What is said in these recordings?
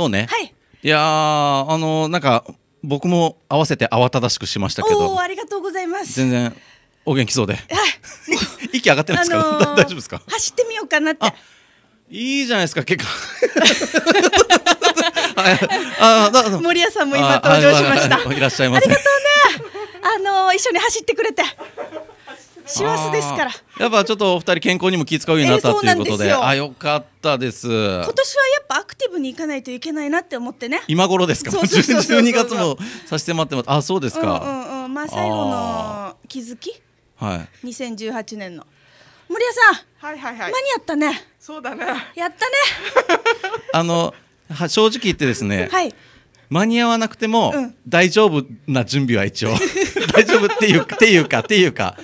そうね。はい。いやあのなんか僕も合わせて慌ただしくしましたけど。ありがとうございます。全然お元気そうで。はい。息上がってないですか、あのー、大丈夫ですか。走ってみようかなって。いいじゃないですか結果。ああ森谷さんも今登場しました。いらっしゃいませ。ありがとうね。あのー、一緒に走ってくれて。師走ですからやっぱちょっとお二人健康にも気遣うようになったと、いうことでで、あよかったです今年はやっぱアクティブに行かないといけないなって思ってね今頃ですかそうそうそうそう12 月も差し迫ってますあそうですか、うんうんうん、まあ最後の気づきはい2018年の森谷さん、はいはいはい、間に合ったねそうだねやったね あのは正直言ってですね、はい、間に合わなくても、大丈夫な準備は一応 大丈夫っていうかっていうかっていうか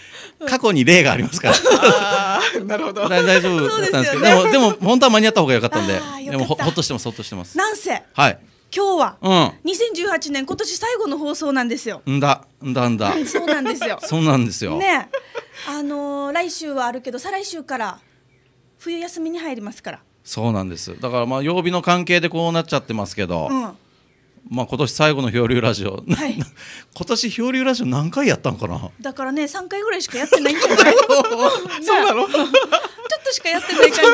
過去に例がありますからなるほど大丈夫だったんですけどでもでも本当は間に合った方が良かったんででもほほっとしてますほっとしてますなんせはい今日は、うん、二千十八年今年最後の放送なんですよ。んだんだんだ。そうなんですよ。そうなんですよ。ね、あのー、来週はあるけど再来週から冬休みに入りますから。そうなんです。だからまあ曜日の関係でこうなっちゃってますけど。うんまあ、今年最後の漂流ラジオ、はい、今年漂流ラジオ何回やったんかなだからね3回ぐらいしかやってないんじゃないそうなの ちょっとしかやってない感じですよ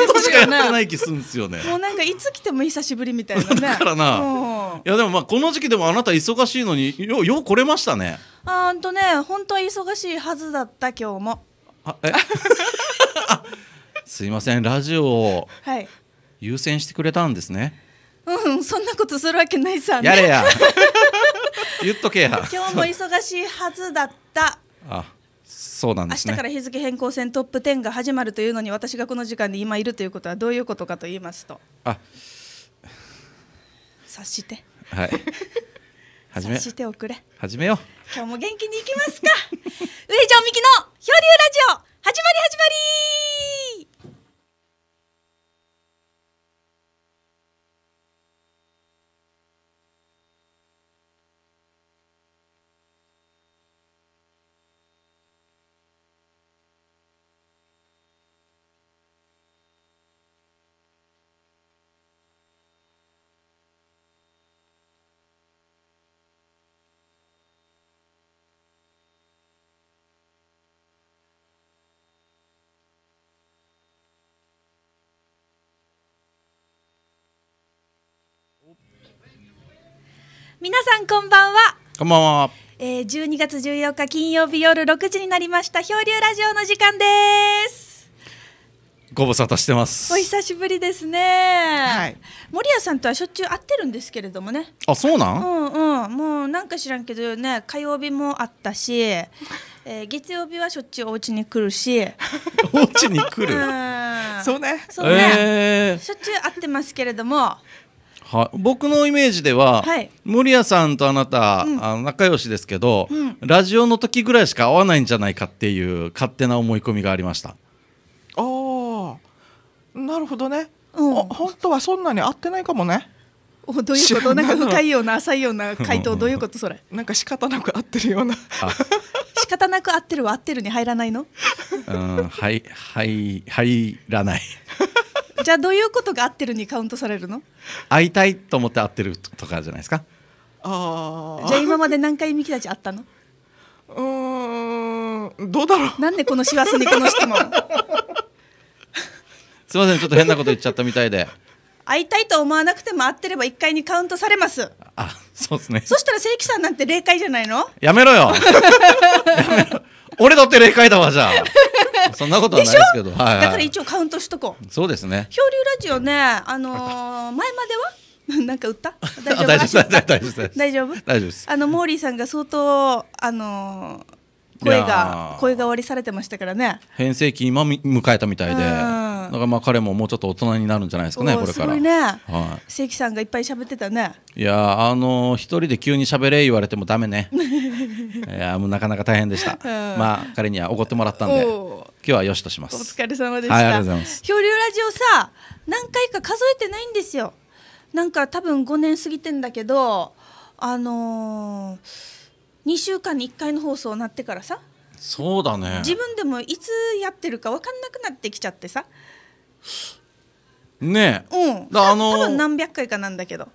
ねやってない気するんですよねもうなんかいつ来ても久しぶりみたいな、ね、だからないやでもまあこの時期でもあなた忙しいのによよう来れましたねあんとね本当は忙しいはずだった今日もあえすいませんラジオを優先してくれたんですね、はいうんそんなことするわけないさ、ね、やれや 言っとけや今日も忙しいはずだったあそうなんです、ね、明日から日付変更戦トップ10が始まるというのに私がこの時間に今いるということはどういうことかと言いますとあ察してはい 始めしておくれ始めよう今日も元気にいきますか上条美希の漂流ラジオ始まり始まり皆さんこんばんは。こんばんは。えー、12月14日金曜日夜6時になりました漂流ラジオの時間です。ご無沙汰してます。お久しぶりですね。はい。森谷さんとはしょっちゅう会ってるんですけれどもね。あ、そうなん？うんうん。もうなんか知らんけどね、火曜日もあったし。えー、月曜日はしょっちゅうお家に来るし お家に来る、うん、そうねそうね、えー、しょっちゅう会ってますけれどもは僕のイメージでは、はい、森谷さんとあなた、うん、あの仲良しですけど、うん、ラジオの時ぐらいしか会わないんじゃないかっていう勝手な思い込みがありましたああなるほどね、うん、本当はそんなに会ってないかもねどういうことなんか深いような浅いような回答どういうことそれなんか仕方なく合ってるような仕方なく合ってるは合ってるに入らないのうんはいはい入らないじゃあどういうことが合ってるにカウントされるの会いたいと思って会ってるとかじゃないですかああじゃあ今まで何回ミキたち会ったのうんどうだろうなんでこの師走にこの質問 すいませんちょっと変なこと言っちゃったみたいで会いたいと思わなくても会ってれば1回にカウントされますあそうですねそしたら正規さんなんて霊界じゃないのやめろよ 俺だって霊界だわじゃあ そんなことはないですけど、はいはい、だから一応カウントしとこうそうですね漂流ラジオねあのー、前までは なんか売った大丈夫大丈夫大丈夫あのモーリーさんが相当あのー、声が声が割りされてましたからね変声期今迎えたみたいでだからまあ彼ももうちょっと大人になるんじゃないですかねこれから。ね。はい。関さんがいっぱい喋ってたね。いやあの一人で急に喋れ言われてもダメね。いやもうなかなか大変でした。まあ彼にはおごってもらったんで今日はよしとします。お疲れ様でした。はい、ありがとうございます。漂流ラジオさ何回か数えてないんですよ。なんか多分5年過ぎてんだけどあのー、2週間に1回の放送になってからさそうだね自分でもいつやってるか分かんなくなってきちゃってさねえ、うん、だあの多分何百回かなんだけど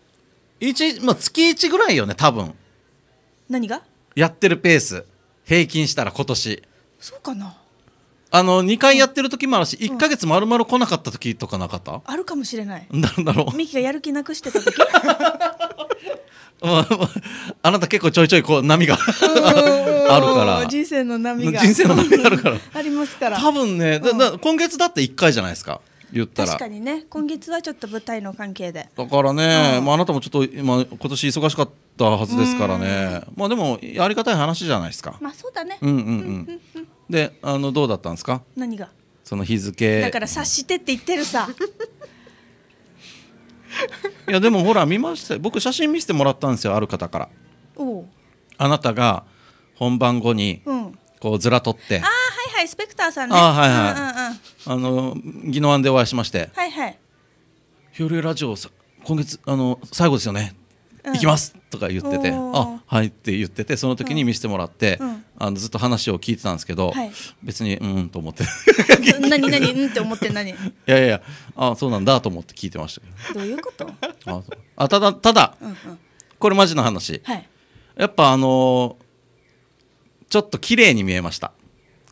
一、まあ、月1ぐらいよね多分何がやってるペース平均したら今年そうかなあの2回やってる時もあるし、うん、1か月まるまる来なかった時とかなかったあるかもしれないなんだろうミキがやる気なくしてた時 あなた結構ちょいちょいこう波があるから人生の波が人生の波あるからありますから多分ね、うん、今月だって1回じゃないですか言ったら確かにね今月はちょっと舞台の関係でだからね、うん、まあ、あなたもちょっと今今年忙しかったはずですからね、まあでもありがたい話じゃないですかまあそうだねうんうんうんであのどうだったんですか何がその日付だから察してって言ってるさいやでもほら見ました僕写真見せてもらったんですよある方からあなたが本番後にこうずらとって、うんはいスペクターさんねあはいはい、うんうんうん、あの宜野湾でお会いしましてはいはい「漂流ラジオさ今月あの最後ですよね、うん、行きます」とか言ってて「あはい」って言っててその時に見せてもらって、うん、あのずっと話を聞いてたんですけど、別にうんと思って何何 うんって思って何いやいやあそうなんだと思って聞いてましたけどういうことああただただ、うんうん、これマジの話、はい、やっぱあのー、ちょっと綺麗に見えました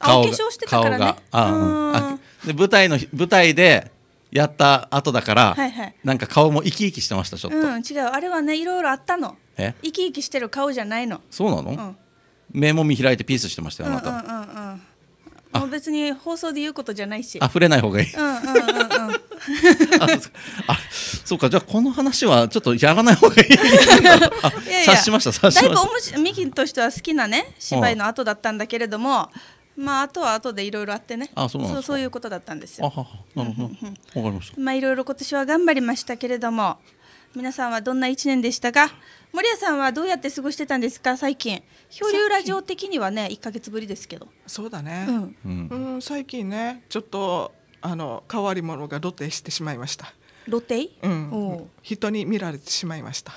顔が顔が、あ舞台の舞台でやった後だから、はいはい、なんか顔も生き生きしてましたちょっと、うん、違うあれはねいろいろあったの生き生きしてる顔じゃないのそうなの、うん、目もみ開いてピースしてましたよあなた、うんうんうんもう別に放送で言うことじゃないしあ触れない方がいいうんうんうんうん あそうかじゃあこの話はちょっとやらない方がいいいやいや察しました察しましただいぶミキとしては好きなね芝居の後だったんだけれども、まああとは後でいろいろあってねあそうなんそうそういうことだったんですよ。なるほどわかりましたまあいろいろ今年は頑張りましたけれども皆さんはどんな1年でしたか森谷さんはどうやって過ごしてたんですか最近漂流ラジオ的にはね1か月ぶりですけどそうだねうん、うんうん、最近ねちょっとあの変わり者が露呈してしまいました、露呈、うん、人に見られてしまいました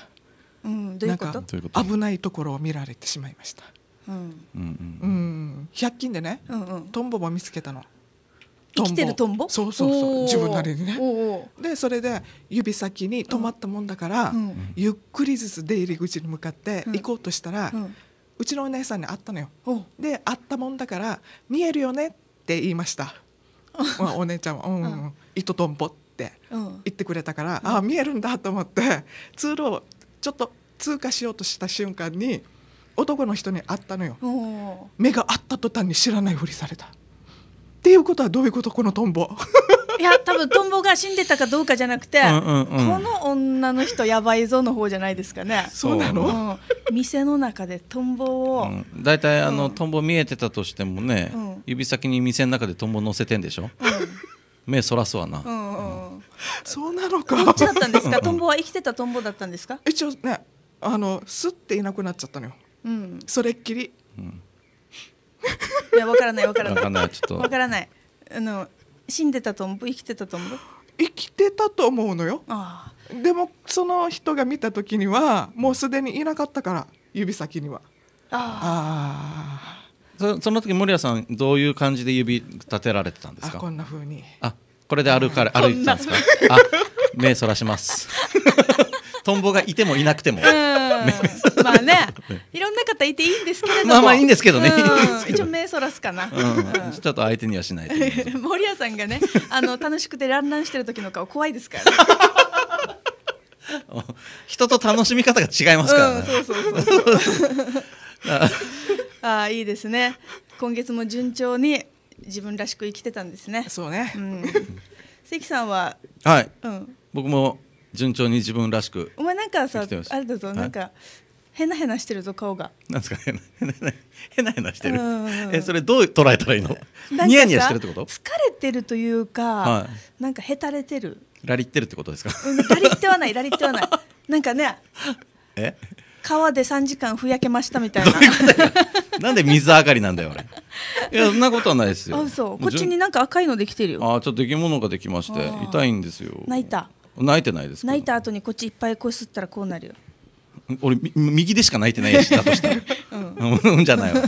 うん、どういうこなんかどういうこと危ないところを見られてしまいましたうん100均でね、うんうん、トンボも見つけたの。生きてるトンボそうそうそう自分なりにねでそれで指先に止まったもんだから、うん、ゆっくりずつ出入り口に向かって行こうとしたら、うん、うちのお姉さんに会ったのよで会ったもんだから「見えるよね」って言いました、まあ、お姉ちゃんは「うんうん糸とンボって言ってくれたから「うん、ああ見えるんだ」と思って通路をちょっと通過しようとした瞬間に「男の人に会ったのよ目が合った途端に知らないふりされたっていうことはどういうことこのトンボいや多分トンボが死んでたかどうかじゃなくて、うんうんうん、この女の人やばいぞの方じゃないですかねそうなの、うん、店の中でトンボを大体、うん、あの、トンボ見えてたとしてもね、うん、指先に店の中でトンボ乗せてんでしょ、う目そらすわな、うんうんうん、そうなのかどっちだったんですかトンボは生きてたトンボだったんですか一応ねあのすっていなくなっちゃったのようん、それっきり、うん、いや分からない分からない分からないちょっと分からないあの死んでたと思う生きてたと思う生きてたと思うのよあでもその人が見た時にはもうすでにいなかったから指先にはああそその時森谷さんどういう感じで指立てられてたんですかこんなふうにあこれで歩かれ、うん、歩いてたんですかあ目そらします トンボがいてもいなくても。まあね、いろんな方いていいんですけれども。まあまあいいんですけどね。一応目そらすかな。ちょっと相手にはしない。森谷さんがね、あの楽しくてランランしてる時の顔怖いですから。人と楽しみ方が違いますからね。そうそうそう。ああいいですね。今月も順調に自分らしく生きてたんですね。そうね。関さんは、はい。うん。僕も順調に自分らしくお前なんかさあれだぞ、なんかへなへなしてるぞ顔がなんですか へなへなへななしてるえそれどう捉えたらいいのニヤニヤしてるってこと疲れてるというか、はい、なんかへたれてるラリってるってことですか、うん、ラリってはないラリってはない なんかねえ川で三時間ふやけましたみたいななんで水あかりなんだよ俺いやそんなことはないですよあそうこっちになんか赤いのできてるよあちょっと生き物ができまして痛いんですよ泣いた泣いてないです泣いた後にこっちいっぱいこすったらこうなるよ俺右でしか泣いてないしだとしたらうん、うんじゃないわ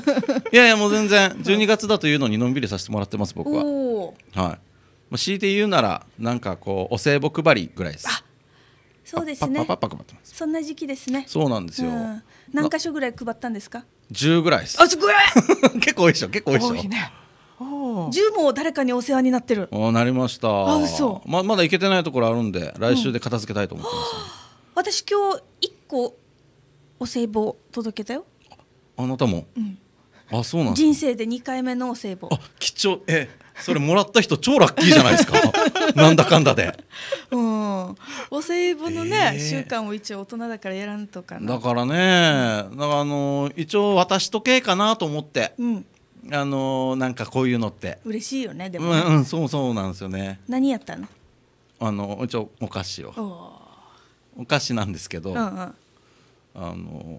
いやいやもう全然12月だというのにのんびりさせてもらってます僕ははいまあ、強いて言うならなんかこうお歳暮配りぐらいですあそうですねパパパってますそんな時期ですねそうなんですよ、うん、何箇所ぐらい配ったんですか10ぐらいですあすごい結構多いでしょ結構多いでしょ、ね、10も誰かにお世話になってるあなりましたあうままだ行けてないところあるんで来週で片付けたいと思ってます、ねうん、私今日1個お歳暮届けたよあなたも、うん、あそうなん人生で2回目のお歳暮あ貴重えそれもらった人超ラッキーじゃないですか なんだかんだで、うん、お歳暮のね、えー、習慣を一応大人だからやらんとかなだからねだからあの一応渡しとけかなと思って、うん、あのなんかこういうのって嬉しいよねでも、ね、うん、そうそうなんですよね何やったのあのちょお菓子をお菓子なんですけど、うんうん、あの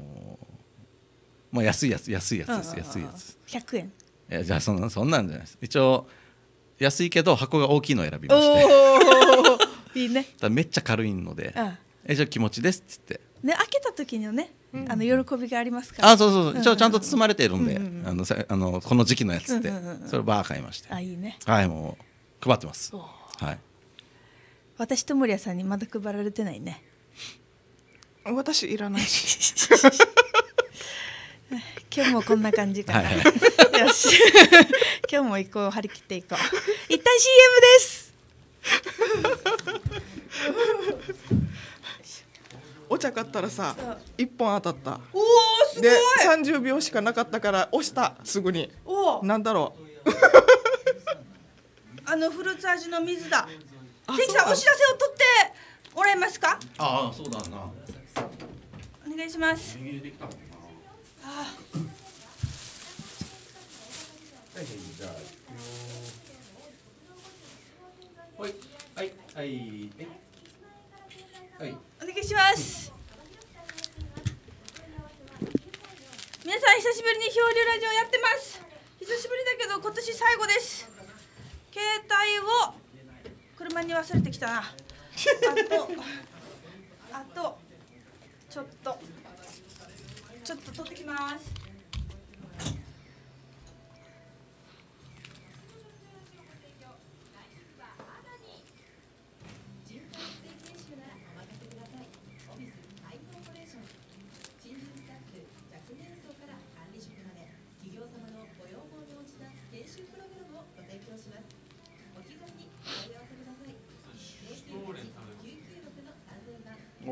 まあ安いやつ安いやつです、安いやつ100円いやじゃあそんなそんなんじゃないです一応安いけど箱が大きいのを選びましていいね めっちゃ軽いので「えじゃあ気持ちです」っつってね開けた時のねあの喜びがありますから。あ、そうそうそう、ちょ、ちゃんと包まれているんで、あの、あの、この時期のやつって、それバー買いまして。あ、いいね。はい、もう配ってます。はい。私と森谷さんにまだ配られてないね。私いらないし。今日もこんな感じかな。はいよし。今日も行こう、張り切っていこう。一旦 CM です。お茶買ったらさ一本当たったおおすごいで30秒しかなかったから押したすぐにおなんだろう あのフルーツ味の水だ関さんお知らせを取ってもらえますかああそうだなお願いしますはいはいはいはいお願いします、皆さん久しぶりに漂流ラジオやってます久しぶりだけど今年最後です携帯を車に忘れてきたなあとあとちょっとちょっと取ってきます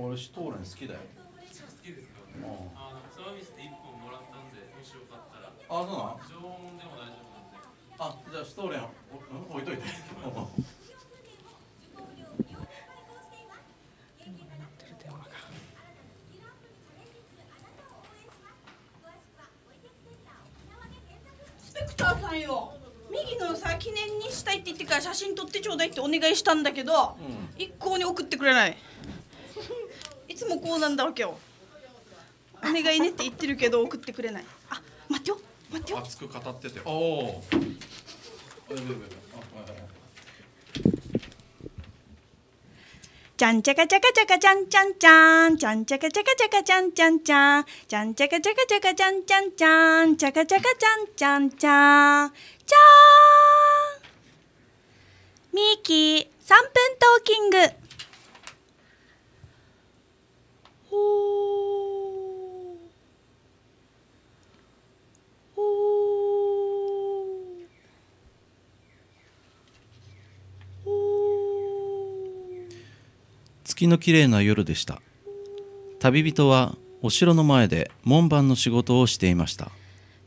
俺シュトーレン好きだよ好きですあサービスで1本もらったんでもしよかったらあそうなの常温でも大丈夫なんであじゃあシュトーレンお置いといてさんよ右のさ記念にしたいって言ってから写真撮ってちょうだいってお願いしたんだけど、うん、一向に送ってくれないうなんだわけよお願いねって言ってるけど送ってくれないあ待ってよ待ってよ熱く語ってておおちゃんちゃかちゃかちゃかちゃんちゃんちゃんちゃんちゃかちゃかちゃかちゃんちゃんちゃんちゃんちゃかちゃかちゃかちゃんちゃんちゃんちゃかちゃかちゃんちゃんちゃんちゃんミーキー分トーキング月の綺麗な夜でした旅人はお城の前で門番の仕事をしていました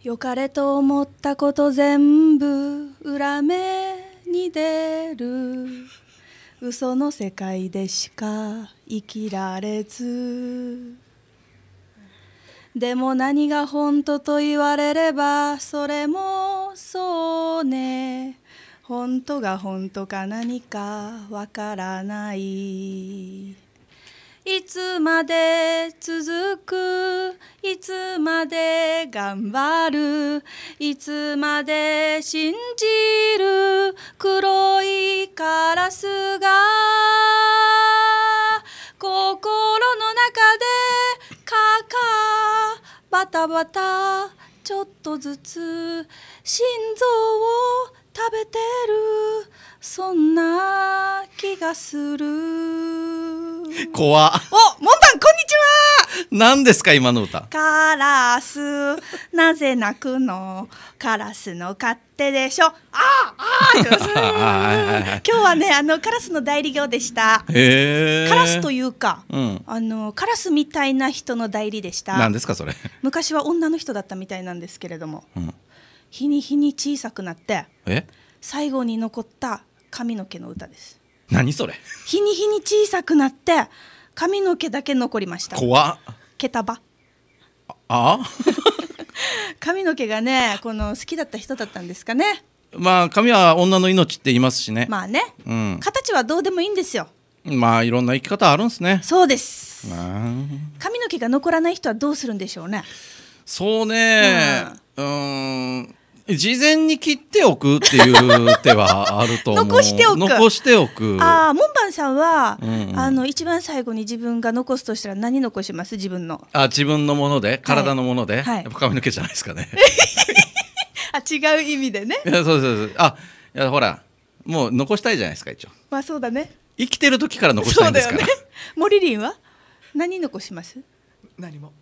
よかれと思ったこと全部裏目に出る嘘の世界でしか生きられずでも何が本当と言われればそれもそうね本当が本当か何かわからないいつまで続くいつまで頑張るいつまで信じる黒いカラスが心の中でカカバタバタちょっとずつ心臓を食べてるそんな気がする怖お、モンタン、こんにちは何ですか、今の歌。カラス、なぜ泣くのカラスの勝手でしょ。ああ、ああ、今日はね、あの、カラスの代理業でした。カラスというか、うん、あの、カラスみたいな人の代理でした。何ですか、それ。昔は女の人だったみたいなんですけれども、うん、日に日に小さくなって、最後に残った髪の毛の歌です。何それ日に日に小さくなって髪の毛だけ残りました怖っ毛束ああ 髪の毛がねこの好きだった人だったんですかねまあ髪は女の命って言いますしねまあね、うん、形はどうでもいいんですよまあいろんな生き方あるんですねそうです髪の毛が残らない人はどうするんでしょうねそうねうん事前に切っておくっていう手はあると残しておく残しておくああ門番さんは、うんうん、あの一番最後に自分が残すとしたら何残します自分のあ自分のもので体のもので、はい、やっぱ髪の毛じゃないですかね あ違う意味でねいやそうそうそうあいやほらもう残したいじゃないですか一応まあそうだね生きてる時から残したいんですから、ね、モリリンは何残します何も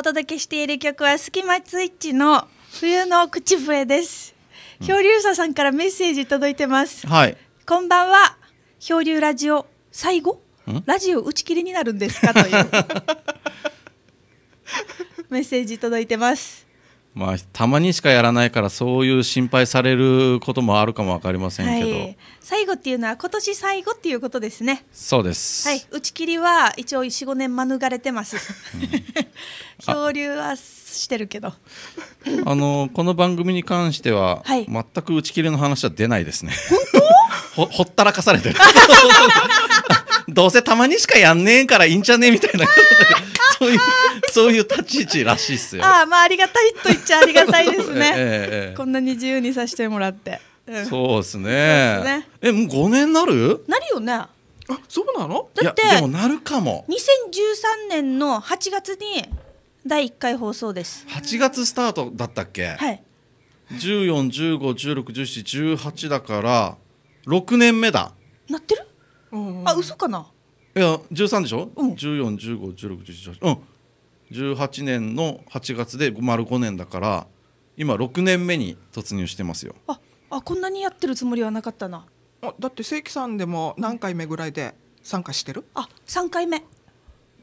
お届けしている曲はスキマツイッチの冬の口笛です。漂流者さんからメッセージ届いてます。はい。こんばんは。漂流ラジオ最後ラジオ打ち切りになるんですかという メッセージ届いてます。まあ、たまにしかやらないからそういう心配されることもあるかも分かりませんけど、はい、最後っていうのは今年最後っていうことですねそうです、はい、打ち切りは一応45年免れてます、うん、漂流はしてるけどあのこの番組に関しては、はい、全く打ち切りの話は出ないですね本当 ほほったらかされてる どうせたまにしかやんねえからいいんじゃねえみたいな そういうそういう立ち位置らしいっすよああまあありがたいと言っちゃありがたいですね、ええ、こんなに自由にさせてもらって、うん、そうですねねえもう5年なるなるよねあそうなのだってでもなるかも2013年の8月に第1回放送です8月スタートだったっけはい1415161718だから6年目だなってるうあ嘘かないや13でしょ、うん、14151617 18年の8月で丸5年だから今6年目に突入してますよああこんなにやってるつもりはなかったなあだって正規さんでも何回目ぐらいで参加してるあ3回目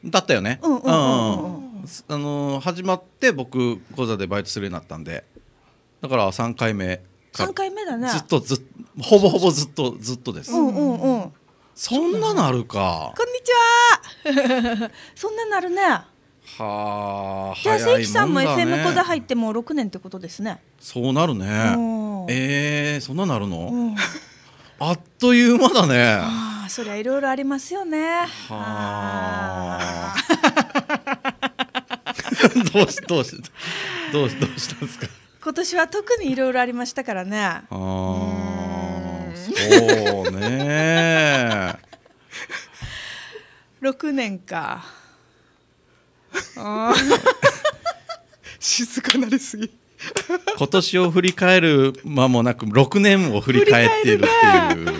だったよねうんうんうん、あの始まって僕講座でバイトするようになったんでだから3回目3回目だねずっとずほぼほぼずっとずっとですうんうんうんそんななるか。こんにちは。そんななるね。はあ。じゃあ、関さんも FM 講座入ってもう6年ってことですね。そうなるね。ええー、そんななるの。あっという間だね。ああ、そりゃいろいろありますよね。はあ。どうしどうしどうしどうしたんですか。今年は特にいろいろありましたからね。ああ。そうね6年か静かなりすぎ今年を振り返る間もなく6年を振り返っているっていう、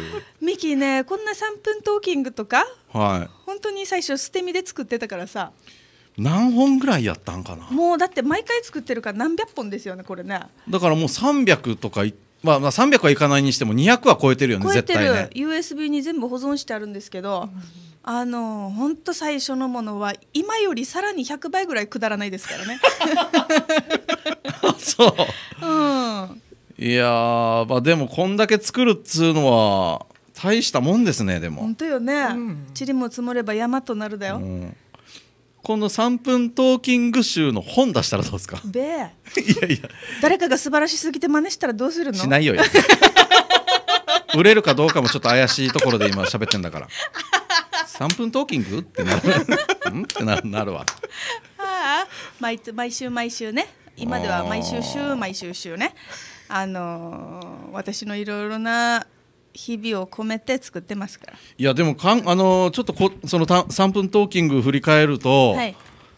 ミキねこんな3分トーキングとか、はい、本当に最初捨て身で作ってたからさ何本ぐらいやったんかなもうだって毎回作ってるから何百本ですよねこれねだからもう300とかいってまあ、まあ300はいかないにしても200は超えてるよね絶対ね USB に全部保存してあるんですけど、あの本当最初のものは今よりさらに100倍ぐらいくだらないですからね そう、うん、いやまあでもこんだけ作るっつうのは大したもんですねでも本当よね塵、うん、も積もれば山となるだよ、うんこの3分トーキング集の本出したらどうですかべえいやいや誰かが素晴らしすぎて真似したらどうするのしないよ 売れるかどうかもちょっと怪しいところで今喋ってんだから3分トーキングってなるんってななるわはあ毎毎週毎週ね今では毎週週毎週週ねあのー、私のいろいろな日々を込めて作ってますからいやでもかんあのちょっとこそのた3分トーキング振り返ると、はい、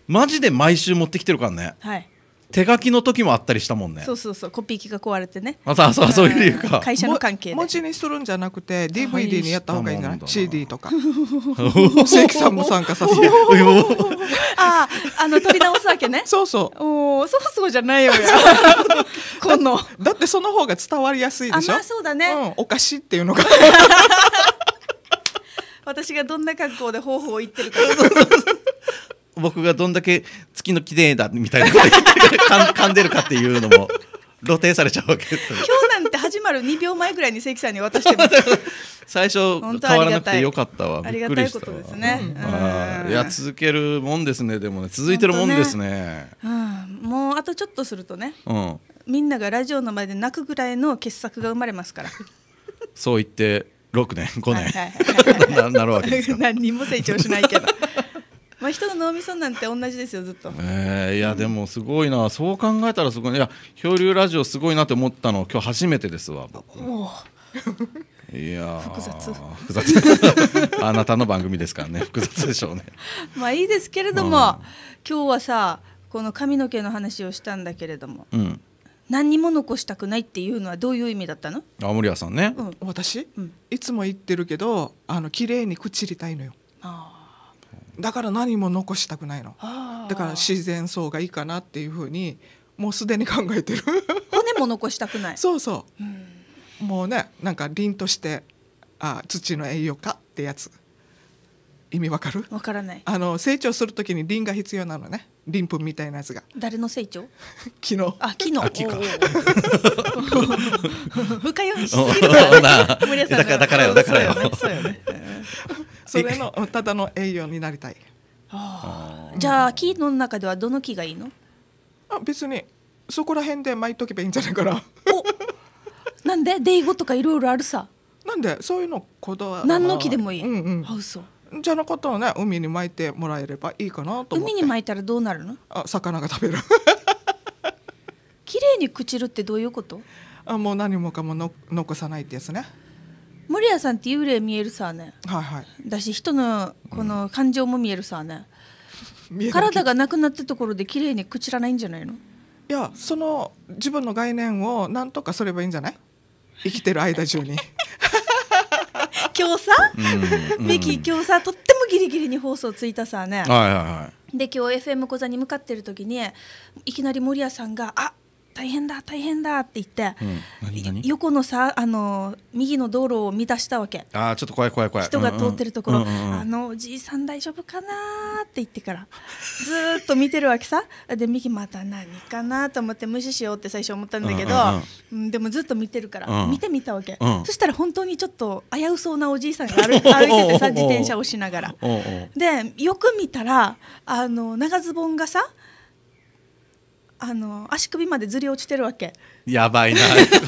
マジで毎週持ってきてるからねはい手書きの時もあったりしたもんねそうそうそうコピー機が壊れてねあそうそうそういう理由か会社の関係で文字にするんじゃなくて DVD にやった方がいいんじゃない CD とか関さんも参加させて ああの取り直すわけねそうそうおおそうそうじゃないよ 今のだってその方が伝わりやすいでしょあまあそうだね、うん、おかしいっていうのが 私がどんな格好で方法を言ってるか僕がどんだけ月の綺麗だみたいなこと噛んでるかっていうのも 露呈されちゃうわけ今日なんて始まる2秒前ぐらいに関さんに渡してます 最初変わらなくてよかったわありがたいことですね、うん、いや続けるもんですねでもね続いてるもんですね、ねうん、もうあとちょっとするとね、うん、みんながラジオの前で泣くぐらいの傑作が生まれますからそう言って6年5年なるわけです 何にも成長しないけどまあ人の脳みそなんて同じですよずっと。えー、いやでもすごいなそう考えたらすごいいや漂流ラジオすごいなって思ったの今日初めてですわ僕。いや複雑複雑 あなたの番組ですからね複雑でしょうねまあいいですけれども、うん、今日はさこの髪の毛の話をしたんだけれども、うん、何にも残したくないっていうのはどういう意味だったのあ森谷さんね、うん、私、いつも言ってるけどあの綺麗に朽ちりたいのよああだから何も残したくないのだから自然層がいいかなっていうふうにもうすでに考えてる 骨も残したくない そうそう、うん、もうねなんか凛としてあ土の栄養かってやつ意味わかるわからないあの成長するときにリが必要なのねリンみたいなやつが誰の成長 昨日あ昨日秋か深読みしすぎるからだからだからよだからよそうよねそれのただの栄養になりたい。はあ、じゃあ木の中ではどの木がいいのあ別にそこら辺で巻いとけばいいんじゃないかな。おなんでデイゴとかいろいろあるさ。なんでそういうのこだわ何の木でもいい。うんうん、ハウスじゃなかったらね海に巻いてもらえればいいかなと海に巻いたらどうなるのあ魚が食べる 綺麗に朽ちるってどういうことあもう何もかもの残さないってやつね森谷さんって幽霊見えるさねはいはいだし人のこの感情も見えるさね、うん、体がなくなったところで綺麗に朽ちらないんじゃないのいやその自分の概念を何とかすればいいんじゃない生きてる間中に今日 さ、うベキ今日さとってもギリギリに放送ついたさね、はいはいはい、で今日 FM 小座に向かってる時にいきなり森谷さんが「あ大変だ大変だって言って、うん、横のさあの右の道路を見出したわけあちょっと怖い怖い怖い人が通ってるところ、うんうん、あのおじいさん大丈夫かなって言ってからずっと見てるわけさで右また何かなと思って無視しようって最初思ったんだけど、うん、うん、でもずっと見てるから、見てみたわけ、そしたら本当にちょっと危うそうなおじいさんが歩歩いててさ 自転車をしながらでよく見たらあの長ズボンがさあの足首までずり落ちてるわけやばいな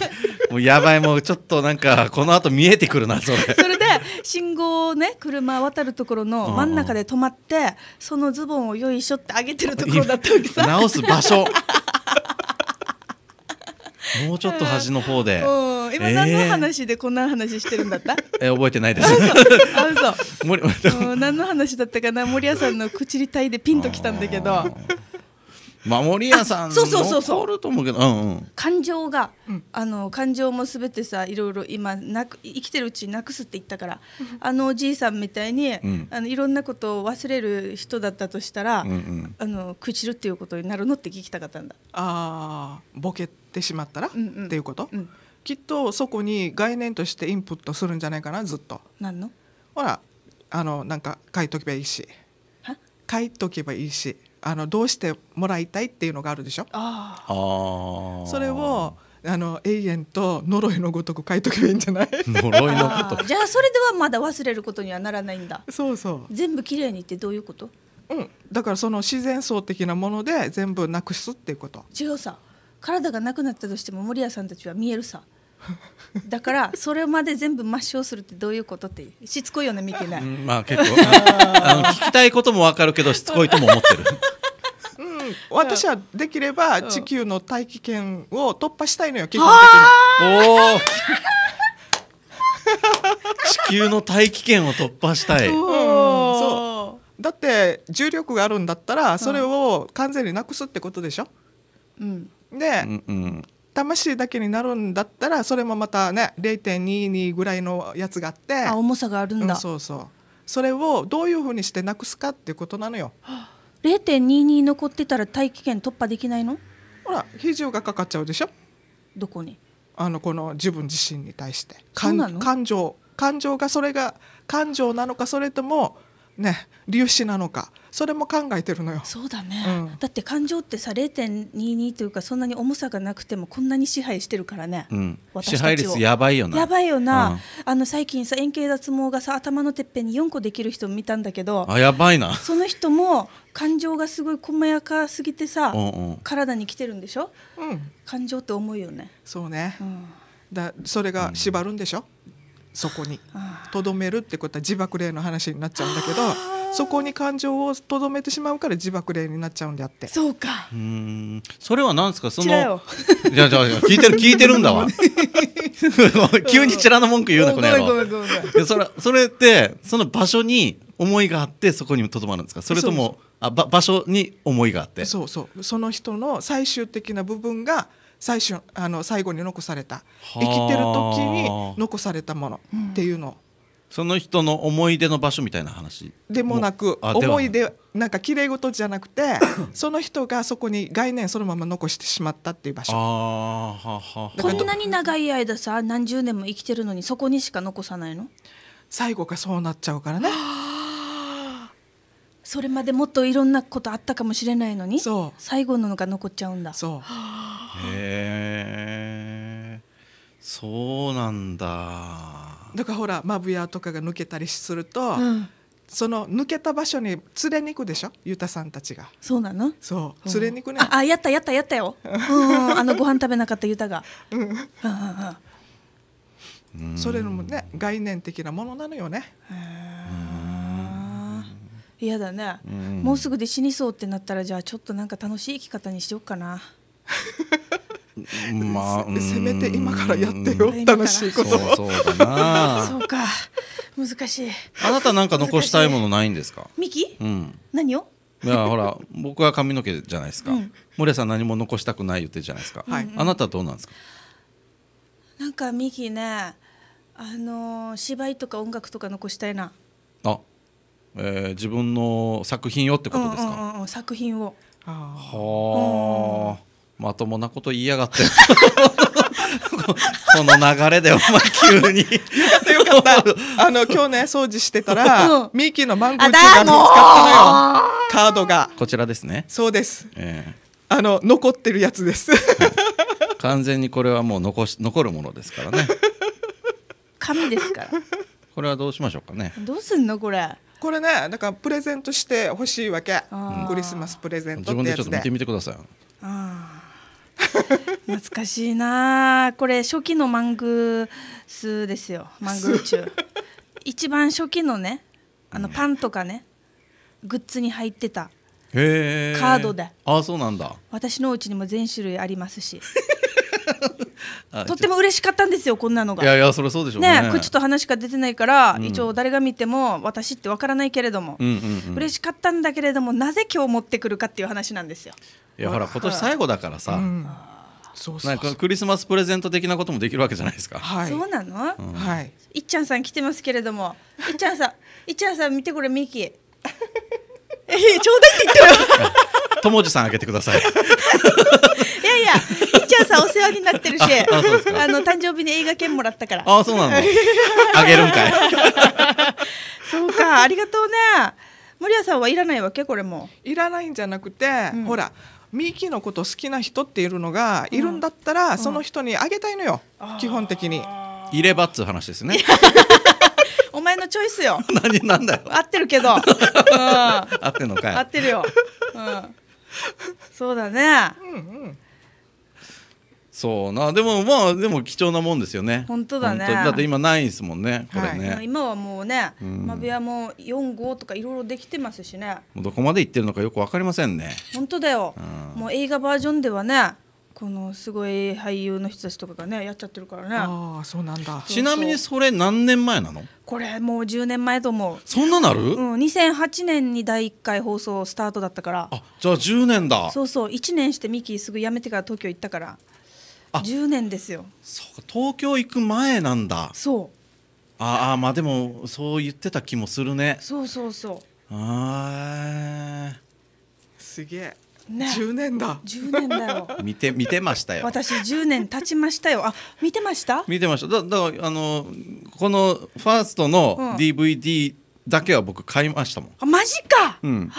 もうやばいもうちょっとなんかこの後見えてくるなそれ それで信号をね車渡るところの真ん中で止まって、うんうん、そのズボンをよいしょって上げてるところだったわけさ直す場所 もうちょっと端の方で、うん、今何の話でこんな話してるんだった？えー、覚えてないです。あ、そう。森、何の話だったかな？森谷さんの口りたいでピンときたんだけど。守屋さんそうそうそうそうると思うけど、うんうん、感情が、うん、あの感情もすべてさいろいろ今なく生きてるうちになくすって言ったから、あのおじいさんみたいに、あのいろんなことを忘れる人だったとしたら、うんうん、あの朽ちるっていうことになるのって聞きたかったんだ。ああボケてしまったら、うんうん、っていうこと、うん、きっとそこに概念としてインプットするんじゃないかなずっと。なんのほらあのなんか書いとけばいいし書いとけばいいし。あのどうしてもらいたいっていうのがあるでしょ。ああそれをあの永遠と呪いのごとく書いとけばいいんじゃない 呪いのごとくじゃあそれではまだ忘れることにはならないんだそうそう全部綺麗にってどういうことうんだからその自然層的なもので全部なくすっていうこと違うさ体がなくなったとしても森谷さんたちは見えるさだからそれまで全部抹消するってどういうことってしつこいよね見てない、うん、まあ結構 あの聞きたいことも分かるけどしつこいとも思ってる。うん、私はできれば地球の大気圏を突破したいのよ、基本的に。お地球の大気圏を突破したい。うん、そうだって重力があるんだったらそれを完全になくすってことでしょ、うん、で、うんうん、魂だけになるんだったらそれもまたね0.22ぐらいのやつがあってあ重さがあるんだ、うん、そうそうそれをどういうふうにしてなくすかっていうことなのよ0.22残ってたら大気圏突破できないのほら比重がかかっちゃうでしょどこにあのこの自分自身に対して感情感情がそれが感情なのかそれともね粒子なのかそれも考えてるのよそうだね、うん、だって感情ってさ0.22というかそんなに重さがなくてもこんなに支配してるからね、うん、支配率やばいよなやばいよな、うん、あの最近さ円形脱毛がさ頭のてっぺんに4個できる人見たんだけどあやばいなその人も感情がすごい細やかすぎてさ、うんうん、体に来てるんでしょ、うん、感情って重いよねそうね、だそれが縛るんでしょ、そこにとどめるってことは自爆霊の話になっちゃうんだけどそこに感情をとどめてしまうから自爆霊になっちゃうんであってそうかうんそれは何ですかその いやいやいや聞いてる聞いてるんだわ 急にちらの文句言うなこの野郎それそれってその場所に思いがあってそこにとどまるんですかそれともあ場所に思いがあってそうそうその人の最終的な部分が最初あの最後に残された生きてる時に残されたものっていうのを。その人の思い出の場所みたいな話でもなく思い出なんかきれい事じゃなくてその人がそこに概念そのまま残してしまったっていう場所こんなに長い間さ何十年も生きてるのにそこにしか残さないの最後がそうなっちゃうからね。それまでもっといろんなことあったかもしれないのに最後ののが残っちゃうんだそうへえそうなんだだからほらまぶやとかが抜けたりすると、うん、その抜けた場所に連れに行くでしょゆたさんたちがそうなのそう連れに行くねああやったやったやったよ あのご飯食べなかったゆたが、うん、それもね概念的なものなのよねへえ嫌だね、うん、もうすぐで死にそうってなったらじゃあちょっとなんか楽しい生き方にしようかなまあ、せめて今からやってよ楽しいことをそうだな そうか難しいあなたなんか残したいものないんですかミキ、うん、何をいやほら 僕は髪の毛じゃないですか、うん、森さん何も残したくない言ってるじゃないですか、はい、あなたどうなんですかなんかミキねあのー、芝居とか音楽とか残したいなあえー、自分の作品をってことですか、うんうんうん、作品をはあ、うん、まともなこと言いやがって この流れでお前急によかったあの今日ね掃除してたら、ミーキーのマンゴーチが見つかったのよカードがこちらですねそうです、えー、あの残ってるやつです、はい、完全にこれはもう残し残るものですからね紙ですからこれはどうしましょうかねどうすんのこれこれねだからプレゼントしてほしいわけクリスマスプレゼント自分でちょっと見てみてくださいあ懐かしいなこれ初期のマングースですよマングーチュ一番初期のねあのパンとかね、うん、グッズに入ってたカードであそうなんだ私のうちにも全種類ありますしとっても嬉しかったんですよこんなのがいやいやそれそうでしょうねねこれちょっと話が出てないから、うん、一応誰が見ても私ってわからないけれども、うんうんうん、嬉しかったんだけれどもなぜ今日持ってくるかっていう話なんですよいやほら今年最後だからさ、うんそうそクリスマスプレゼント的なこともできるわけじゃないですか。はい、そうなの、うん、はい。いっちゃんさん来てますけれども、いっちゃんさん、いっちゃんさん見てこれミキ。えー、ちょうだいって言ったよ。友次さんあげてください。いやいや、いっちゃんさんお世話になってるし、あの誕生日に映画券もらったから。あ、そうなの。あげるんかい。そうか、ありがとうね。森谷さんはいらないわけこれも。いらないんじゃなくて、うん、ほら。ミーキーのこと好きな人っているのがいるんだったら、うん、その人にあげたいのよ、うん、基本的に。いればっつう話ですね。前のチョイスよ。何なんだよ。合ってるけど。うん、合ってんのかい。合ってるよ。うん。そうだね。うんうん。そうなでもまあでも貴重なもんですよね本当だねだって今ないですもんねこれね、はい、今はもうね、うん、マビアも四五とかいろいろできてますしねどこまで行ってるのかよくわかりませんね本当だよ、うん、もう映画バージョンではねこのすごい俳優の人たちとかがねやっちゃってるからねああそうなんだちなみにそれ何年前なのこれもう10年前と思うそんななる、うん、2008年に第1回放送スタートだったからあじゃあ10年だそうそう1年してミキすぐ辞めてから東京行ったから10年ですよそうか東京行く前なんだそうああまあでもそう言ってた気もするねそうそうそうああすげえね、10年だ10年だよ 見て見てましたよ私10年経ちましたよあ見てました見てましただだからあのこのファーストの DVD だけは僕買いましたもん、うん、あマジか、うん、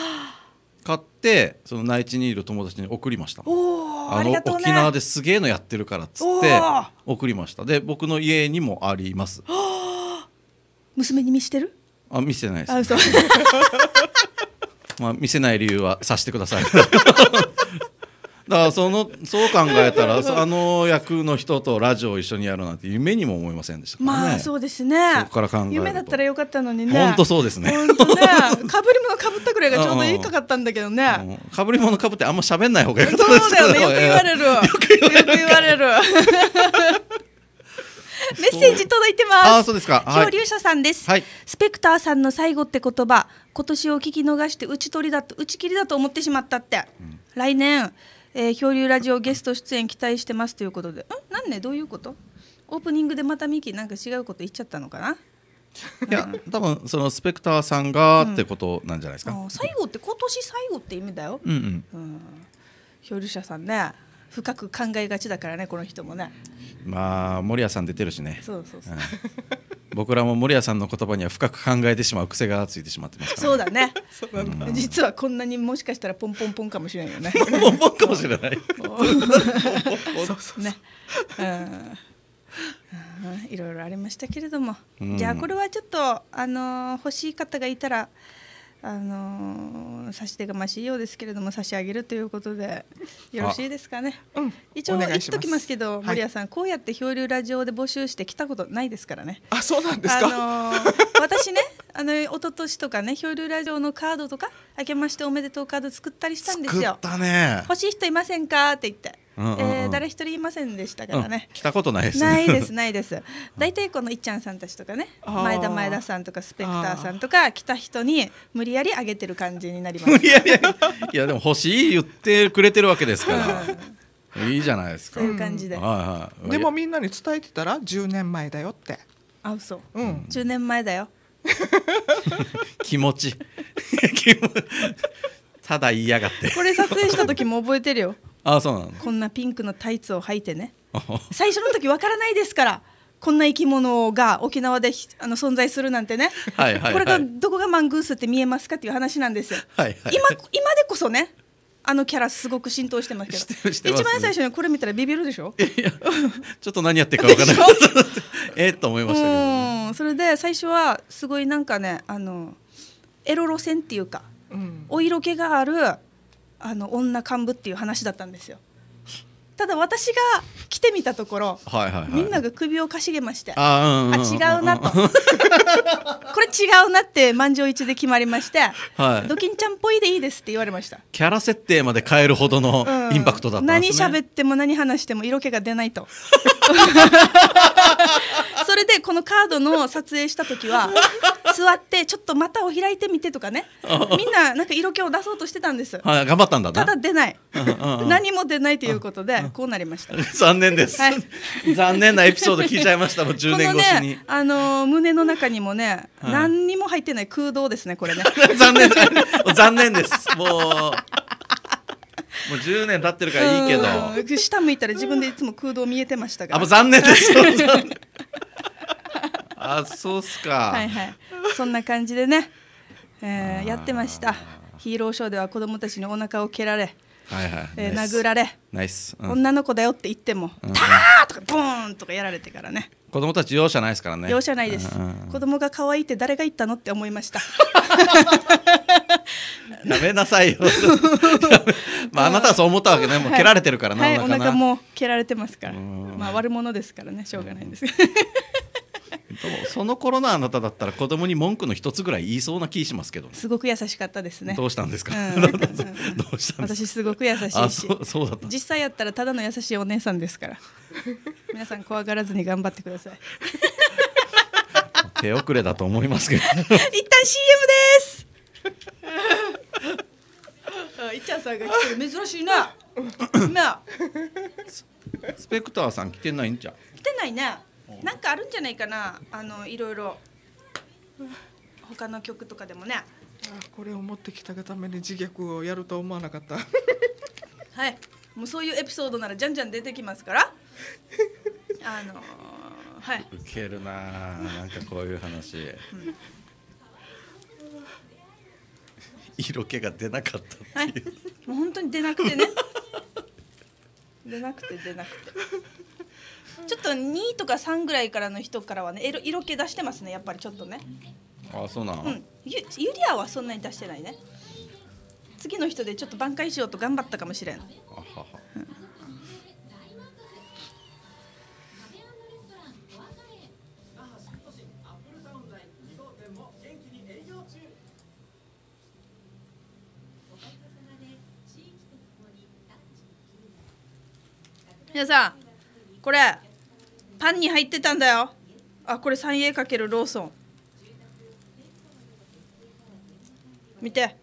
買ってその内地にいる友達に送りましたおあの、ね、沖縄ですげえのやってるからっつって送りましたで僕の家にもあります娘に見してるあ見せないです、ね、あ まあ、見せない理由はさしてください だからそのそう考えたらあ の役の人とラジオを一緒にやるなんて夢にも思いませんでしたから、ね、まあそうですねそこから考え夢だったらよかったのにね本当そうですね本当ねかぶり物かぶったぐらいが ちょうどいいかかったんだけどね、うん、かぶり物かぶってあんま喋んない方がいいそうだよねよく言われるよく言われる メッセージ届いてます。あ、そうですか。漂流者さんです。はい、スペクターさんの最後って言葉、今年を聞き逃して打ち取りだと打ち切りだと思ってしまったって。うん、来年、えー、漂流ラジオゲスト出演期待してますということで。うん、何んねどういうこと？オープニングでまたミキなんか違うこと言っちゃったのかな？いや、多分そのスペクターさんがってことなんじゃないですか。うん、最後って今年最後って意味だよ。うんうん。うん、漂流者さんね。深く考えがちだからねこの人もねまあ森谷さん出てるしねそうそうそう、うん、僕らも森谷さんの言葉には深く考えてしまう癖がついてしまってますから、ね、そうだねうん、実はこんなにもしかしたらポンポンポンかもしれないよねポンポンかもしれない そうそうねうんいろいろありましたけれども、うん、じゃあこれはちょっとあのー、欲しい方がいたらあの差し出がましいようですけれども差し上げるということでよろしいですかね。うん、一応言っときますけど、森谷さん、こうやって漂流ラジオで募集してきたことないですからね。あそうなんですか。あのー、私ねあの一昨年とかね漂流ラジオのカードとか明けましておめでとうカード作ったりしたんですよ。ね、欲しい人いませんかって言って。えー、誰一人いませんでしたからね、来たことないですないです ないです大体このいっちゃんさんたちとかね前田前田さんとかスペクターさんとか来た人に無理やり上げてる感じになります無理やりいやでも欲しい言ってくれてるわけですから、いいじゃないですか。そういう感じで。でもみんなに伝えてたら10年前だよって。あ、そう。うん。10年前だよ。気持ち。ただ言いやがって。これ撮影した時も覚えてるよ。あそうなのこんなピンクのタイツを履いてね 最初の時わからないですからこんな生き物が沖縄であの存在するなんてねはい、これがどこがマングースって見えますかっていう話なんですよ。はいはい、今今でこそねあのキャラすごく浸透 してますけど、一番最初にこれ見たらビビるでしょちょっと何やってるか分からない えっと思いましたけど、ね、それで最初はすごいなんかねあのエロ路線っていうか、うん、お色気があるあの女幹部っていう話だったんですよ。ただ私が来てみたところ、はいはいはい、みんなが首をかしげましてあ、うんうん、違うなと これ違うなって満場一致で決まりまして、はい、ドキンちゃんっぽいでいいですって言われましたキャラ設定まで変えるほどのインパクトだったんです、ね、うん、何喋っても何話しても色気が出ないと それでこのカードの撮影した時は座ってちょっと股を開いてみてとかねみんななんか色気を出そうとしてたんです、はい、頑張ったんだただ出ない何も出ないということでこうなりました。残念です、はい、残念なエピソード聞いちゃいましたもん10 年越しに。ね、あの胸の中にもね、はい、何にも入ってない空洞ですねこれね。残念残念です。もう。もう10年経ってるからいいけど下向いたら自分でいつも空洞見えてましたからあもう残念ですあそうっすかはいはいそんな感じでね、えー、やってましたヒーローショーでは子供たちにお腹を蹴られはいはいえー、殴られナイス、うん、女の子だよって言っても「うん、ター!」とかボーンとかやられてからね子供たち容赦ないですからね容赦ないです、うんうん、子供が可愛いって誰が言ったのって思いましたや めなさいよ まああなたはそう思ったわけねもう蹴られてるからな、はい、お腹、はい、も蹴られてますからまあ悪者ですからねしょうがないんですその頃のあなただったら子供に文句の一つぐらい言いそうな気しますけど、ね、すごく優しかったですねどうしたんですか、どうした私すごく優しいしそうだった実際やったらただの優しいお姉さんですから皆さん怖がらずに頑張ってください手遅れだと思いますけど一旦 CM です いっちゃんさんが来てる珍しいななスペクターさん来てないんじゃ来てないねなんかあるんじゃないかなあのいろいろ他の曲とかでもねあこれを持ってきたがために自虐をやるとは思わなかったはいもうそういうエピソードならじゃんじゃん出てきますからあのー、はいウけるななんかこういう話、うん、色気が出なかったっていう、はい、もう本当に出なくてね出なくて出なくて。ちょっと2とか3ぐらいからの人からはね色色気出してますねやっぱりちょっとねあそうなの、うん、ゆゆりあはそんなに出してないね次の人でちょっと挽回しようと頑張ったかもしれんあはは、ん、皆さんこれパンに入ってたんだよあこれ 3A× ローソン見て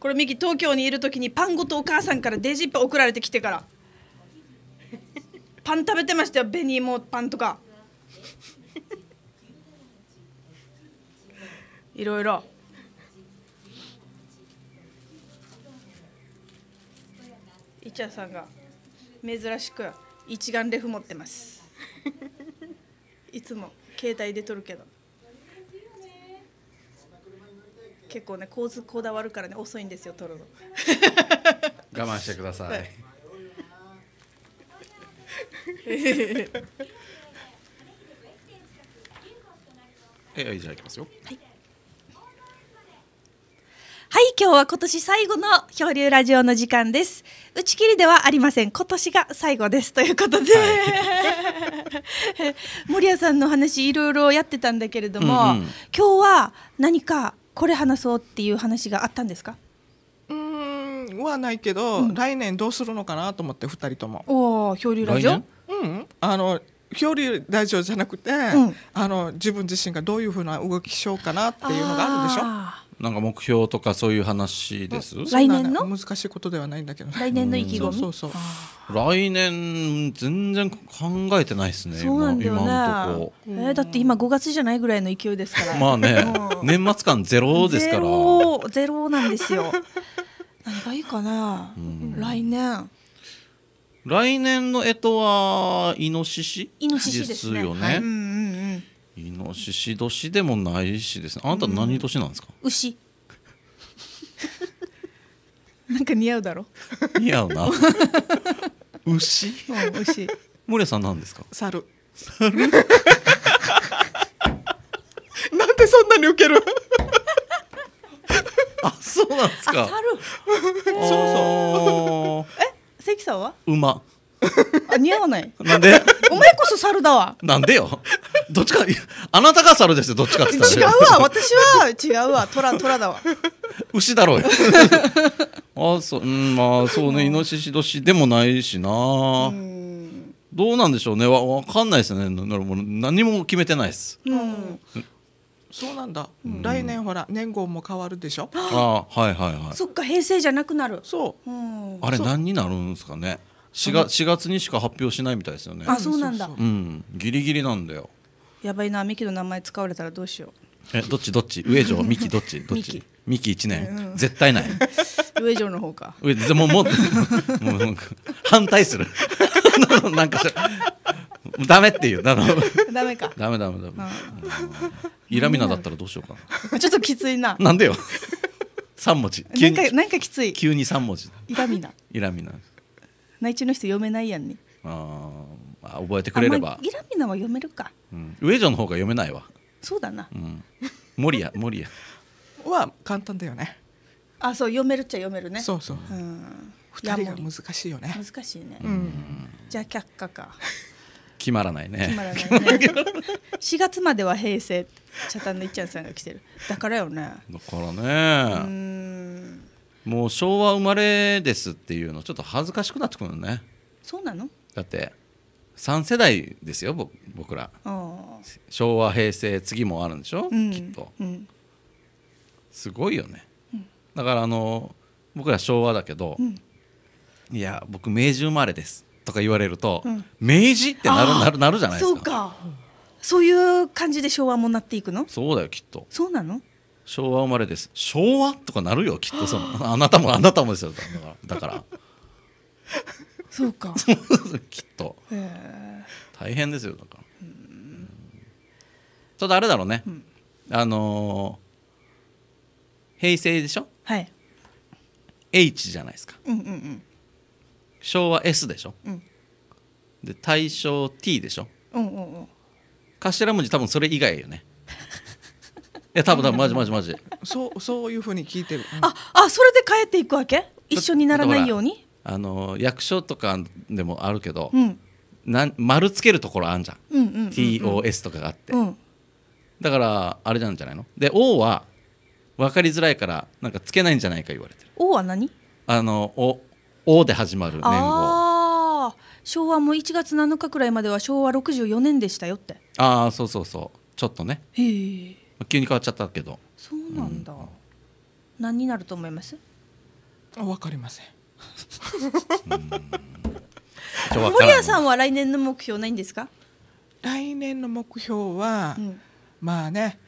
これミキ東京にいる時にパンごとお母さんからデジッパ送られてきてから パン食べてましたよ紅芋パンとかいろいろイチャさんが珍しく一眼レフ持ってますいつも携帯で撮るけど結構ね構図こだわるからね遅いんですよ撮るの我慢してください、はい えー、じゃあいきますよはいはい今日は今年最後の漂流ラジオの時間です打ち切りではありません今年が最後ですということで、はい、森谷さんの話いろいろやってたんだけれども、うんうん、今日は何かこれ話そうっていう話があったんですかうんはないけど、うん、来年どうするのかなと思って2人とも。お漂流ラジオ、うん、あの漂流ラジオじゃなくて、うん、あの自分自身がどういうふうな動きしようかなっていうのがあるんでしょ。なんか目標とかそういう話です。来年の難しいことではないんだけど、来年の意気込み。そうそうそう来年全然考えてないですね。そうなんだよね。えー、だって今5月じゃないぐらいの勢いですから。まあね、年末感ゼロですから。ゼロゼロなんですよ。何がいいかな。来年。来年の干支はイノシシ。イノシシですよね。イノシシ年でもないしですねあなた何年なんですか、うん、牛 なんか似合うだろ似合うな牛、うん、牛森さんなんですか猿猿 なんでそんなに受ける あそうなんですか猿、そうそうえ関さんは馬あ似合わないなんでお前こそ猿だわなんでよどっちかあなたが猿ですよどっちかって言ったら違うわ私は違うわ虎虎だわ牛だろうよ あそううんまあそうねイノシシ年でもないしなどうなんでしょうねわわかんないですねもう何も決めてないですうんそうなんだ、うん、来年ほら年号も変わるでしょあはいはいはいそっか平成じゃなくなるそう、うん、あれ何になるんですかね4月 ,4 月にしか発表しないみたいですよねあそうなんだうんギリギリなんだよやばいなミキの名前使われたらどうしようえどっちどっち上条ミキどっちどっちミキ1年、うん、絶対ない上条の方か上もうもうもう反対する なんかダメっていうダメダメかダメダメダメイラミナだったらどうしようか ちょっときついななんでよ三文字急になんかなんかきつい急に3文字イラミナイラミナ内地の人読めないやんねああまあ、覚えてくれればギラミナは読めるか、うん、上条の方が読めないわそうだな、うん、森谷 森谷は簡単だよねあそう読めるっちゃ読めるねそうそう、うん、2人が難しいよね難しいね、うん、じゃあ却下か決まらないね決まらないね4 月までは平成チャのいっちゃんさんが来てるだからよねだからねうんもう昭和生まれですっていうのちょっと恥ずかしくなってくるねそうなのだって3世代ですよ僕ら昭和平成次もあるんでしょ、うん、きっと、うん、すごいよね、うん、だからあの僕ら昭和だけど、いや僕明治生まれですとか言われると、明治ってなるなるなるじゃないですかそうかそういう感じで昭和もなっていくのそうだよきっとそうなの昭和生まれです昭和とかなるよきっとそのあなたもあなたもですよだからだからそうか きっと大変ですよだから、ん、ちょっとあれだろうね、うん、あのー、平成でしょはい H じゃないですか、うんうんうん、昭和 S でしょ、うん、で大正 T でしょ、うんうんうん、頭文字多分それ以外よねいや多分多分マジマジマジそうそういうふうに聞いてる、うん、ああそれで帰っていくわけ一緒にならないようにあの役所とかでもあるけど、うん、なん丸つけるところあんじゃん,、うんうんうんうん、TOS とかがあって、うん、だからあれなんじゃないので O は分かりづらいからなんかつけないんじゃないか言われてる O は何あのお O で始まる年号昭和も1月7日くらいまでは昭和64年でしたよってああそうそうそうちょっとねへえ急に変わっちゃったけどそうなんだ、うん、何になると思いますあ分かりません森谷さんは来年の目標ないんですか来年の目標は、うん、まあね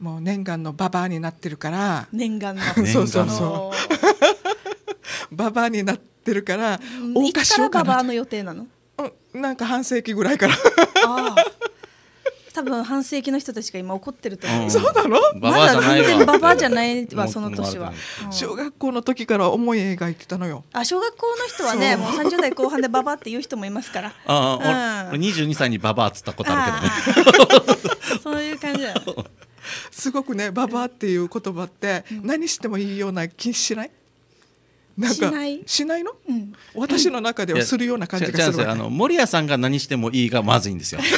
もう念願のババアになってるから念願の そうそうそう ババアになってるからお、うん、いつからババアの予定なの、うん、なんか半世紀ぐらいからああ分半世紀の人たちが今怒ってると思う、うん、そうだろまだ全然ババアじゃないわその年は、うん、小学校の時から思い描いてたのよあ小学校の人はねもう30代後半でババアって言う人もいますからああ、うん、22歳にババアっつったことあるけどね そういう感じだ すごくねババアっていう言葉って何してもいいような気しないなんかしないの、うん、私の中ではするような感じがするあの森谷さんが何してもいいがまずいんですよ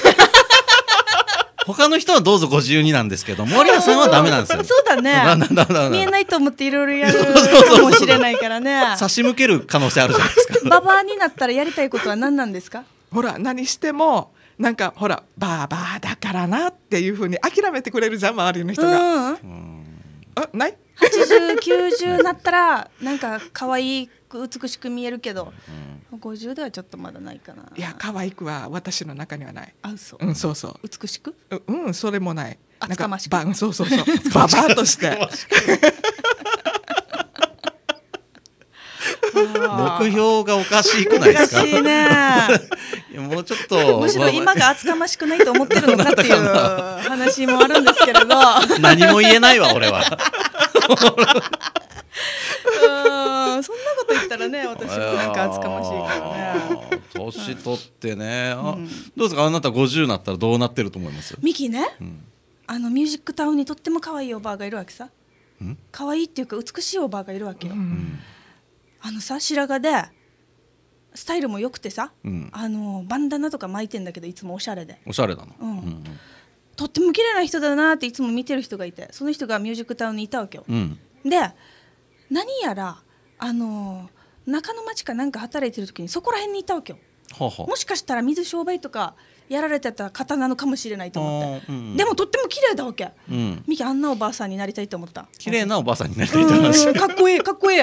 他の人はどうぞご自由になんですけど森谷さんはダメなんですよ そうだね見えないと思っていろいろやるかもしれないからね差し向ける可能性あるじゃないですか ババアになったらやりたいことは何なんですかほら何してもなんかほらバーバーだからなっていうふうに諦めてくれるじゃん周りの人が、うん、あない八十九十なったらなんか可愛いく美しく見えるけど、うん、50ではちょっとまだないかないや可愛くは私の中にはないあそう、うん、そうそう美しくうんそれもないなんかばそうそうそうババアとして 目標がおかしくないですか。おかしいね。もうちょっとむしろ今が厚かましくないと思ってるのかっていう 話もあるんですけれど。何も言えないわ俺は。あそんなこと言ったらね 私なんか厚かましいからね年取ってね、どうですかあなた50になったらどうなってると思いますミキね、あのミュージックタウンにとっても可愛いおばあがいるわけさ可愛いっていうか美しいおばあがいるわけよ、あのさ白髪でスタイルも良くてさ、あのバンダナとか巻いてんだけどいつもおしゃれでおしゃれだなとっても綺麗な人だなっていつも見てる人がいてその人がミュージックタウンにいたわけよ、で何やらあの中野町かなんか働いてる時にそこら辺にいたわけよ。ははもしかしたら水商売とかやられてた方なのかもしれないと思って、うん、でもとっても綺麗だわけ、うん、ミキあんなおばあさんになりたいと思った綺麗なおばあさんになりたいって話かっこいいかっこいい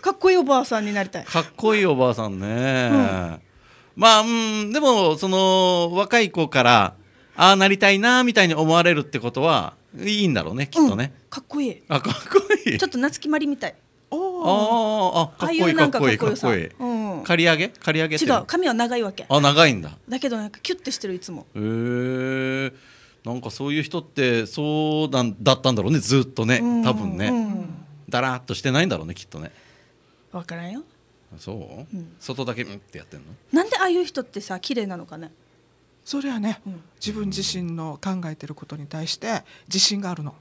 かっこいいおばあさんになりたいかっこいいおばあさんね、うん、まあ、うん、でもその若い子からああなりたいなみたいに思われるってことはいいんだろうねきっとね、うん、かっこいいあかっこいいちょっと夏木まりみたいああああいうなんかかっこよさ、うん、刈り上げ刈り上げ違う髪は長いわけあ長いんだだけどなんかキュッてしてるいつもへえなんかそういう人ってそうなんだったんだろうねずっとね多分ね、うん、だらっとしてないんだろうねきっとね分からんよそう、うん、外だけうんってやってんのなんでああいう人ってさ綺麗なのかねそれはね、うん、自分自身の考えてることに対して自信があるの。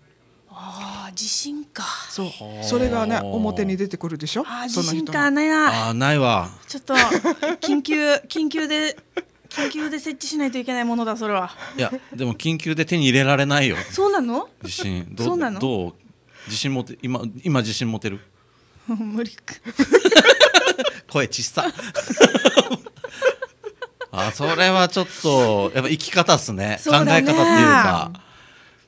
ああ自信か。そうそれがね表に出てくるでしょ。ああ自信かないな。ああないわ。ちょっと緊急緊急で。緊急で設置しないといけないものだそれはいやでも緊急で手に入れられないよそうなの自信どうなのどう自信持て今今自信持てる 無理 声ちっさあそれはちょっとやっぱ生き方っすね考え方っていうか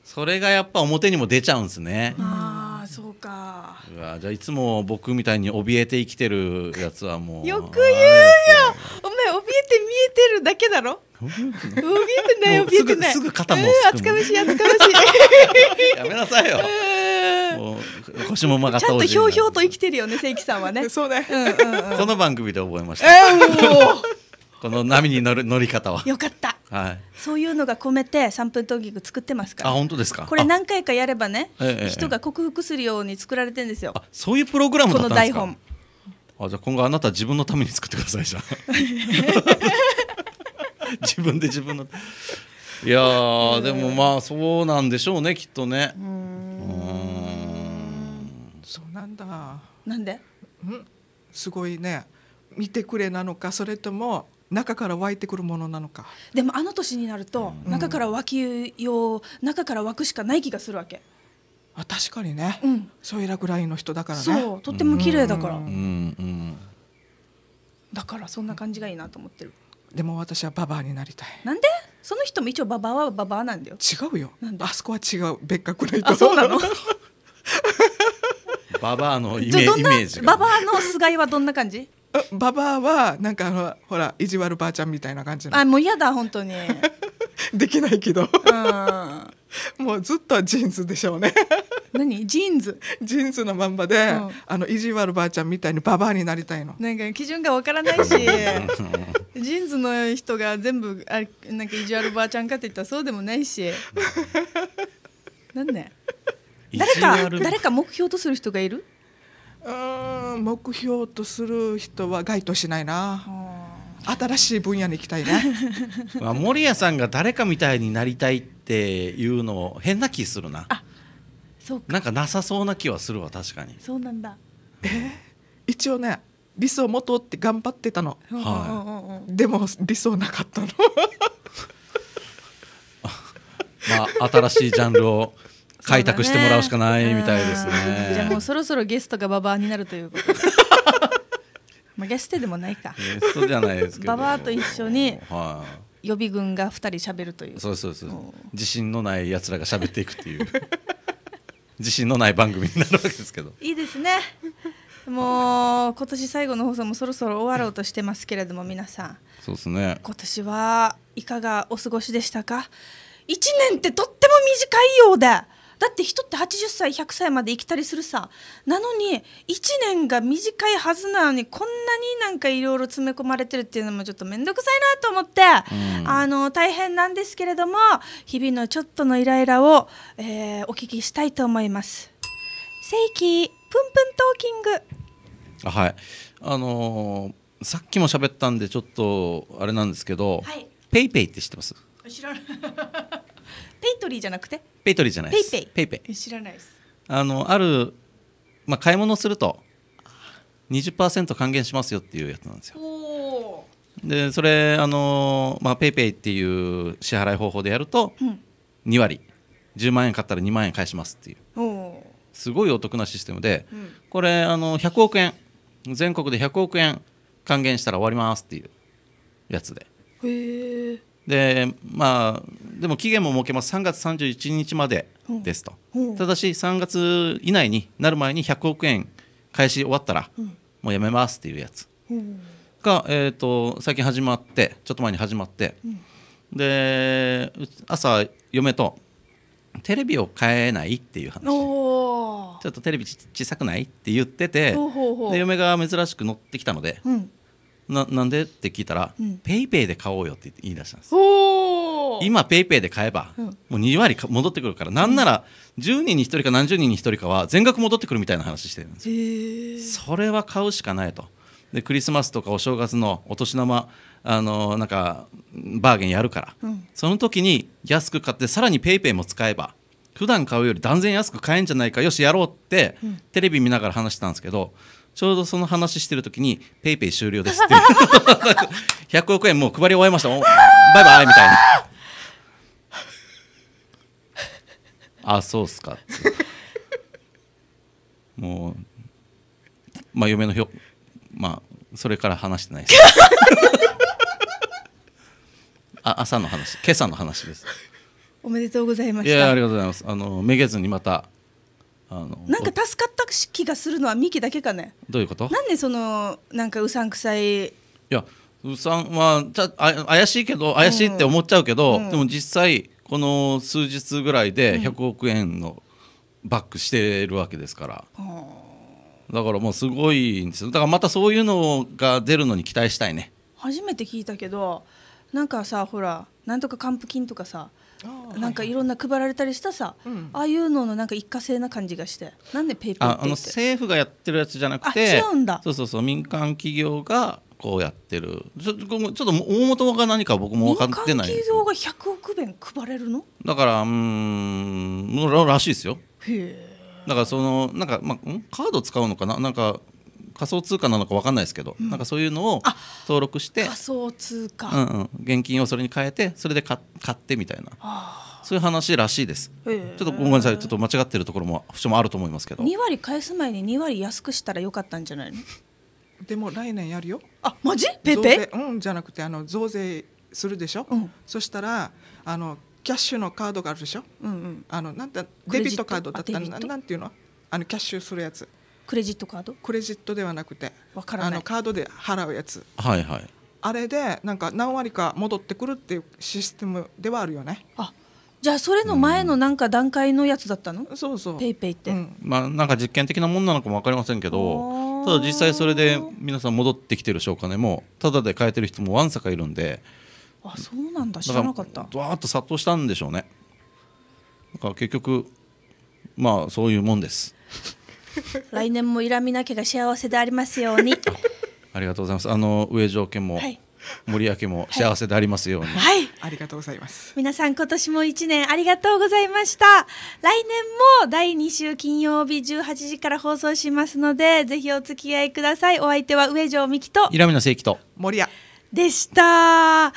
それがやっぱ表にも出ちゃうんですねああそうかうわじゃあいつも僕みたいに怯えて生きてるやつはもうよく言うよお前怯えて見えてるだけだろ怯えてない怯えてないすぐ肩も厚かましい厚かましい やめなさいよも腰も曲がったちゃんとひょうひょうと生きてるよね関さんはね そうね、うんうんうん、この番組で覚えました、えーこの波に乗る乗り方は。よかった。はい。そういうのが込めて三分闘技具作ってますから。あ本当ですか。これ何回かやればね、人が克服するように作られてんですよ。あそういうプログラムだったんですか。この台本。あじゃあ今後あなた自分のために作ってくださいじゃ 自分で自分の。いやでもまあそうなんでしょうねきっとね。うん。そうなんだ。なんで？うん。すごいね。見てくれなのかそれとも中から湧いてくるものなのかでもあの年になると、中から湧きよう中から湧くしかない気がするわけあ確かにね、うん、そういうぐらいの人だからねそうとっても綺麗だから、うん、うんだからそんな感じがいいなと思ってるでも私はババアになりたいなんでその人も一応ババアはババアなんだよ違うよあそこは違う別格の人あそうなのババアのイメージババアの菅井はどんな感じババアはなんかあのほら意地悪ばあちゃんみたいな感じのあもう嫌だ本当に できないけど、うん、もうずっとジーンズでしょうね何ジーンズジーンズのまんまで、うん、あの意地悪ばあちゃんみたいにババアになりたいのなんか基準がわからないし ジーンズの人が全部あなんか意地悪ばあちゃんかって言ったらそうでもないし なんで誰か誰か目標とする人がいるうん目標とする人は該当しないな。新しい分野に行きたいね まあ、森谷さんが誰かみたいになりたいっていうの変な気するなそうなんかなさそうな気はするわ確かにそうなんだ、えー、一応ね理想もとって頑張ってたの、はい、でも理想なかったの まあ新しいジャンルを開拓してもらうしかないみたいですね。じゃあもうそろそろゲストがババアになるということ まあゲストでもないか。ゲストじゃないですけど。ババアと一緒に。はい、予備軍が二人しゃべるというそうそうそう自信のない奴らがしゃべっていくっていう 自信のない番組になるわけですけどいいですねもう今年最後の放送もそろそろ終わろうとしてますけれども皆さんそうですね今年はいかがお過ごしでしたか一年ってとっても短いようで。だって人って80歳100歳まで生きたりするさなのに1年が短いはずなのにこんなになんかいろいろ詰め込まれてるっていうのもちょっと面倒くさいなと思って、うん、あの大変なんですけれども日々のちょっとのイライラを、えー、お聞きしたいと思います。正規プンプントーキングはいあのー、さっきも喋ったんでちょっとあれなんですけど、はい、ペイペイって知ってます知らないペイトリーじゃなくてペイトリーじゃないですペイペイペイペイ知らないですあのある、まあ、買い物すると20%還元しますよっていうやつなんですよでそれあの、まあ、ペイペイっていう支払い方法でやると、う2割10万円買ったら2万円返しますっていうすごいお得なシステムで、うん、これあの100億円全国で100億円還元したら終わりますっていうやつでへえでまあ、でも期限も設けます3月31日までですと、うん、ただし3月以内になる前に100億円返し終わったら、もうやめますっていうやつ、が、えーと、最近始まってちょっと前に始まって、で朝嫁とテレビを変えないっていう話ちょっとテレビちさくないって言っててで嫁が珍しく乗ってきたので、うん、ななんでって聞いたら、うん、ペイペイで買おうよって言い出したんです今ペイペイで買えば、うん、もう2割戻ってくるからなんなら10人に1人か何十人に1人かは全額戻ってくるみたいな話してるんですそれは買うしかないとでクリスマスとかお正月のお年玉あのなんかバーゲンやるから、うん、その時に安く買ってさらに PayPay も使えば普段買うより断然安く買えんじゃないかよしやろうって、テレビ見ながら話してたんですけど、ちょうどその話してるときに「ペイペイ終了です」って100 億円もう配り終えましたバイバイみたいなあそうっすかもうまあ嫁のひょまあそれから話してないですあ朝の話今朝の話ですおめでとうございます。いやありがとうございますあのめげずにまたなんか助かった気がするのはミキだけかねどういうことなんでそのなんかうさんくさいいやうさんはちゃあ怪しいけど怪しいって思っちゃうけど、うん、でも実際この数日ぐらいで100億円のバックしてるわけですから、うん、だからもうすごいんですよだからまたそういうのが出るのに期待したいね初めて聞いたけどなんかさほらなんとか還付金とかさなんかいろんな配られたりしたさ、うん、ああいうののなんか一過性な感じがしてなんでペイペイってあの政府がやってるやつじゃなくて違うんだそうそうそう民間企業がこうやってるちょちょっと大元が何か僕も分かってない民間企業が100億円配れるのだからうんらしいですよへえだからそのなんか、まあ、カード使うのかななんか仮想通貨なのか分かんないですけど、うん、なんかそういうのを登録して仮想通貨、うんうん、現金をそれに変えてそれで買ってみたいな。そういう話らしいです。ちょっとごめんなさい、ちょっと間違ってるところも節もあると思いますけど。2割返す前に2割安くしたらよかったんじゃないの？でも来年やるよ。あ、マジ？ペペ？うんじゃなくてあの増税するでしょ。うん、そしたらあのキャッシュのカードがあるでしょ。うんうん、あのなんデビットカードだったらなんていうの？あのキャッシュするやつ。クレジットカードクレジットではなくてあのカードで払うやつはいはいあれでなんか何割か戻ってくるっていうシステムではあるよねあじゃあそれの前のなんか段階のやつだったの、うん、そうそうペイペイって、うん、まあなんか実験的なもんなのかも分かりませんけどただ実際それで皆さん戻ってきてるしかねもただで買えてる人もわんさかいるんであそうなんだ知らなかったわっと殺到したんでしょうねだから結局まあそういうもんです 来年もイラミナ家が幸せでありますように。ありがとうございます。あの上条家も、はい、森明も幸せでありますように。はい、ありがとうございます。皆さん今年も一年ありがとうございました。来年も第2週金曜日18時から放送しますので、ぜひお付き合いください。お相手は上条美希とイラミナ正紀と森谷でした。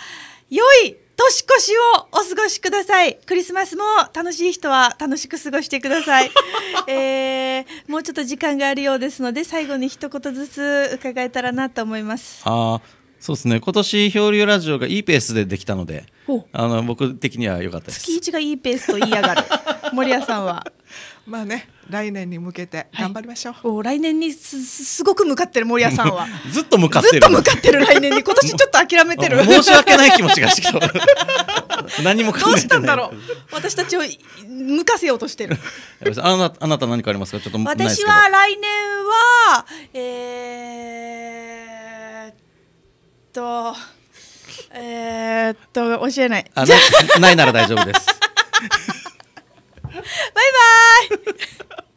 良い。年越しをお過ごしくださいクリスマスも楽しい人は楽しく過ごしてください、えー、もうちょっと時間があるようですので最後に一言ずつ伺えたらなと思いますあそうですね今年漂流ラジオがいいペースでできたのであの僕的には良かったです月一がいいペースと言いやがる 森谷さんはまあね来年に向けて頑張りましょう、はい、来年にすごく向かってる森谷さんはずっと向かってるずっと向かってる来年に今年ちょっと諦めてる 申し訳ない気持ちがしてきた 何も考えてない私たちを向かせようとしてるあなあなた何かありますかちょっと私は来年はえー、っとえー、っと教えないあなないなら大丈夫ですバイバイ